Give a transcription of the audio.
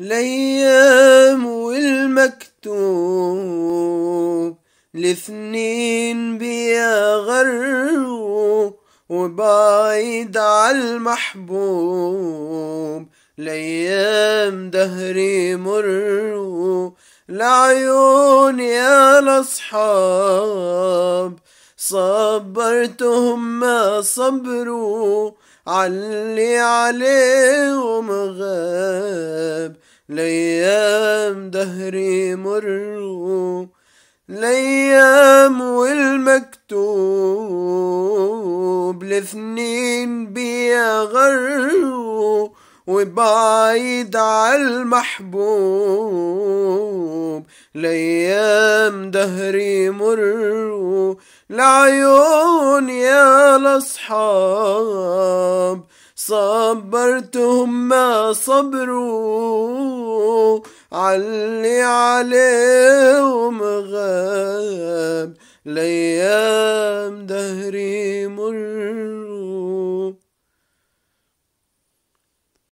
الأيام والمكتوب الاثنين بيغروا وبعيد عالمحبوب الأيام دهري مروا لعيون يا الأصحاب صبرتهم ما صبروا علي عليهم غاب الايام دهري مروا الايام والمكتوب الاثنين بيغروا وبعيد عالمحبوب الايام دهري مروا لعيون يا الاصحاب صبرتهم ما صبروا علي عليهم غاب ليام دهري مر